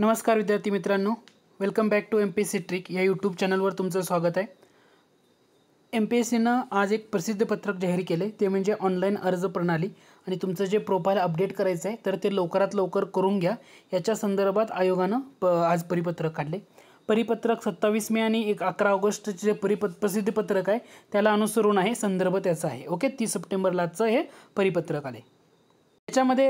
नमस्कार विद्यार्थी मित्रांनो welcome back to M P S C trick या यूट्यूब चॅनलवर तुमचं स्वागत आहे एम पी एस सीनं आज एक प्रसिद्ध पत्रक जाहीर केले ते म्हणजे ऑनलाईन अर्ज प्रणाली आणि तुमचं जे प्रोफाईल अपडेट करायचं आहे तर ते लवकरात लवकर करून घ्या याच्या संदर्भात आयोगानं प आज परिपत्रक काढले परिपत्रक सत्तावीस मे आणि एक अकरा ऑगस्टचे जे परिपत पत्रक आहे त्याला अनुसरून आहे संदर्भ त्याचा आहे ओके तीस सप्टेंबरलाचं हे परिपत्रक आले त्याच्यामध्ये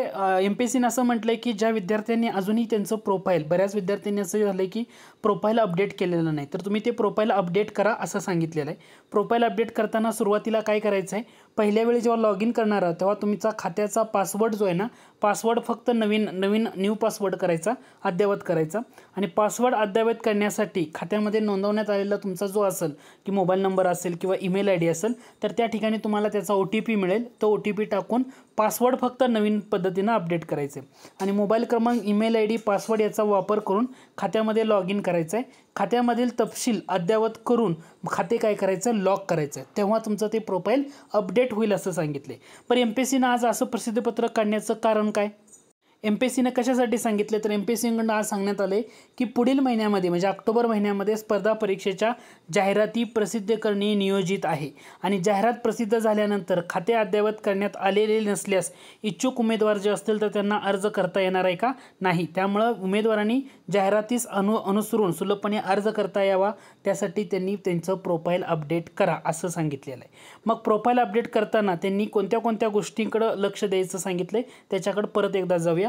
एम पी सीनं असं म्हटलं आहे की ज्या विद्यार्थ्यांनी अजूनही त्यांचं प्रोफाईल बऱ्याच विद्यार्थ्यांनी असं झालं आहे की प्रोफाईल अपडेट केलेलं नाही तर तुम्ही ते प्रोफाईल अपडेट करा असं सांगितलेलं आहे प्रोफाईल अपडेट करताना सुरुवातीला काय करायचं आहे पहिल्या वेळी जेव्हा लॉग इन करणार आहात तेव्हा तुमचा खात्याचा पासवर्ड जो आहे ना पासवर्ड फक्त नवीन नवीन न्यू पासवर्ड करायचा अद्ययावत करायचा आणि पासवर्ड अद्ययावत करण्यासाठी खात्यामध्ये नोंदवण्यात आलेला तुमचा जो असेल की मोबाईल नंबर असेल किंवा ईमेल आय डी असेल तर त्या ठिकाणी तुम्हाला त्याचा ओ टी पी मिळेल तो ओ टी पी टाकून पासवर्ड फक्त नवीन पद्धतीनं अपडेट करायचं आहे आणि मोबाईल क्रमांक ईमेल आय डी पासवर्ड याचा वापर करून खात्यामध्ये लॉग इन करायचं आहे खात्यामधील तपशील अद्ययावत करून खाते काय करायचं लॉक करायचं आहे तेव्हा तुमचं ते प्रोफाईल अपडेट होईल असं सांगितले पण एम पी एस सीनं आज असं प्रसिद्धपत्रक काढण्याचं कारण काय एम पी एस सीनं कशासाठी सांगितले तर एम पी एस सीकडून आज सांगण्यात आले की पुढील महिन्यामध्ये म्हणजे ऑक्टोबर महिन्यामध्ये स्पर्धा परीक्षेच्या जाहिराती प्रसिद्ध करणे नियोजित आहे आणि जाहिरात प्रसिद्ध झाल्यानंतर खाते अद्ययावत करण्यात आलेले नसल्यास इच्छुक उमेदवार जे असतील तर त्यांना अर्ज करता येणार आहे का नाही त्यामुळं उमेदवारांनी जाहिरातीस अनु अनुसरून सुलभपणे अर्ज करता यावा त्यासाठी त्यांनी त्यांचं प्रोफाईल अपडेट करा असं सांगितलेलं आहे मग प्रोफाईल अपडेट करताना त्यांनी कोणत्या कोणत्या गोष्टींकडं लक्ष द्यायचं सांगितलं आहे त्याच्याकडं परत एकदा जाऊया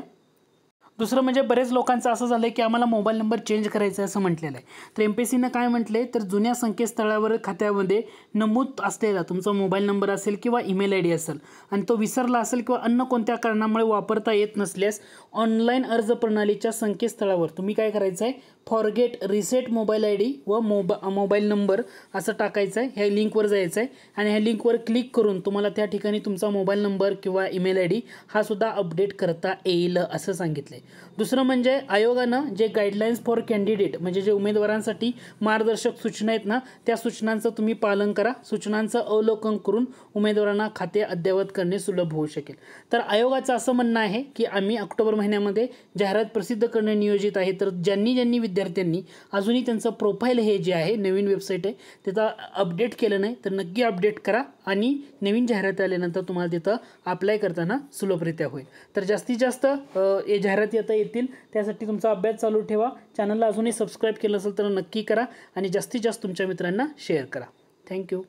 दुसरं म्हणजे बरेच लोकांचं असं झालं आहे की आम्हाला मोबाईल नंबर चेंज करायचा आहे असं म्हटलेलं आहे तर एम पी एस सीनं काय म्हटले तर जुन्या संकेतस्थळावर खात्यामध्ये नमूद असलेला तुमचा मोबाईल नंबर असेल किंवा ईमेल आय डी असेल आणि तो विसरला असेल किंवा अन्य कोणत्या कारणामुळे वापरता येत नसल्यास ऑनलाईन अर्ज प्रणालीच्या संकेतस्थळावर तुम्ही काय करायचं आहे forget reset mobile I D व मोबा मोबाईल नंबर असं टाकायचं आहे ह्या लिंकवर जायचं आहे आणि ह्या लिंकवर क्लिक करून तुम्हाला त्या ठिकाणी तुमचा मोबाईल नंबर किंवा ईमेल आय डी हा सुद्धा अपडेट करता येईल असं सांगितलं आहे दुसरं म्हणजे आयोगानं जे गाईडलाईन्स फॉर कॅन्डिडेट म्हणजे जे उमेदवारांसाठी मार्गदर्शक सूचना आहेत ना त्या सूचनांचं तुम्ही पालन करा सूचनांचं अवलोकन करून उमेदवारांना खाते अद्ययावत करणे सुलभ होऊ शकेल तर आयोगाचं असं म्हणणं आहे की आम्ही ऑक्टोबर महिन्यामध्ये जाहिरात प्रसिद्ध करणे नियोजित आहे तर ज्यांनी ज्यांनी विद्यार्थ्यांनी अजूनही त्यांचं प्रोफाईल हे जे आहे नवीन वेबसाईट आहे त्याचा अपडेट केलं नाही तर नक्की अपडेट करा आणि नवीन जाहिराती आल्यानंतर तुम्हाला तिथं अप्लाय करताना सुलभरित्या होईल तर जास्तीत जास्त हे जाहिराती देता येतील त्यासाठी तुमचा अभ्यास चालू ठेवा चॅनलला अजूनही सबस्क्राईब केलं असेल तर नक्की करा आणि जास्तीत जास्त तुमच्या मित्रांना शेअर करा थँक्यू